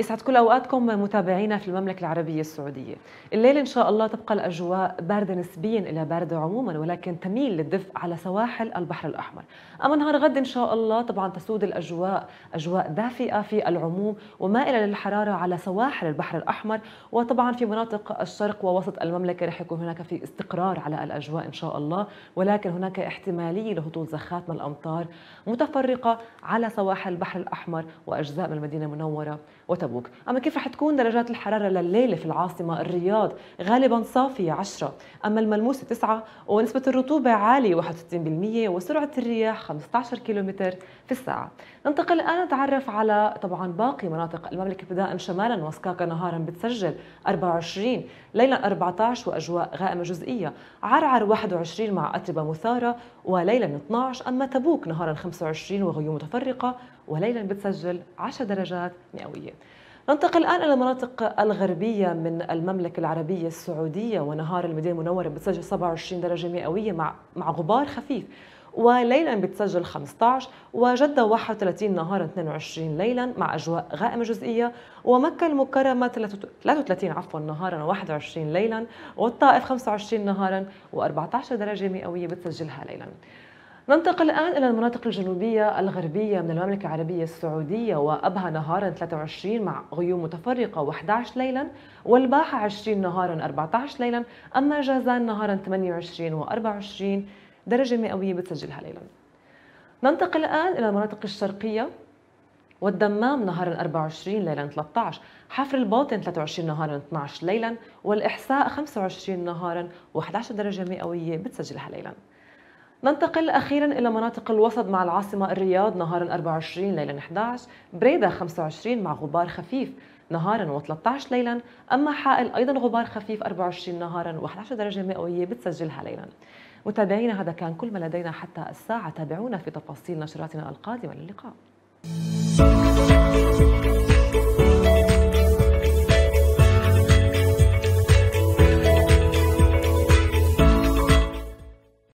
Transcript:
يسعد كل اوقاتكم متابعينا في المملكه العربيه السعوديه. الليل ان شاء الله تبقى الاجواء بارده نسبيا الى بارده عموما ولكن تميل للدفء على سواحل البحر الاحمر. اما نهار غد ان شاء الله طبعا تسود الاجواء اجواء دافئه في العموم ومائله للحراره على سواحل البحر الاحمر وطبعا في مناطق الشرق ووسط المملكه رح يكون هناك في استقرار على الاجواء ان شاء الله ولكن هناك احتماليه لهطول زخات من الامطار متفرقه على سواحل البحر الاحمر واجزاء من المدينه المنوره وتبقى تبوك أما كيف رح تكون درجات الحرارة لليلة في العاصمة الرياض غالبا صافية 10 أما الملموسة 9 ونسبة الرطوبة عالية 61% وسرعة الرياح 15 كيلومتر في الساعة ننتقل الآن نتعرف على طبعا باقي مناطق المملكة ابتداء شمالا وسكاكا نهارا بتسجل 24 ليلا 14 وأجواء غائمة جزئية عرعر 21 مع أتربة مثارة وليلا 12 أما تبوك نهارا 25 وغيوم متفرقة وليلا بتسجل 10 درجات مئوية ننتقل الآن إلى المناطق الغربية من المملكة العربية السعودية ونهار المدينة المنورة بتسجل 27 درجة مئوية مع مع غبار خفيف وليلا بتسجل 15 وجدة 31 نهارا 22 ليلا مع أجواء غائمة جزئية ومكة المكرمة 33 عفوا نهارا و21 ليلا والطائف 25 نهارا و14 درجة مئوية بتسجلها ليلا ننتقل الآن إلى المناطق الجنوبية الغربية من المملكة العربية السعودية وأبها نهارا 23 مع غيوم متفرقة و11 ليلا والباحة 20 نهارا 14 ليلا أما جازان نهارا 28 و24 درجة مئوية بتسجلها ليلا ننتقل الآن إلى المناطق الشرقية والدمام نهارا 24 ليلا 13 حفر الباطن 23 نهارا 12 ليلا والإحساء 25 نهارا و11 درجة مئوية بتسجلها ليلا ننتقل أخيرا إلى مناطق الوسط مع العاصمة الرياض نهارا 24 ليلا 11 بريدة 25 مع غبار خفيف نهارا و13 ليلا أما حائل أيضا غبار خفيف 24 نهارا و11 درجة مئوية بتسجلها ليلا متابعينا هذا كان كل ما لدينا حتى الساعة تابعونا في تفاصيل نشراتنا القادمة للقاء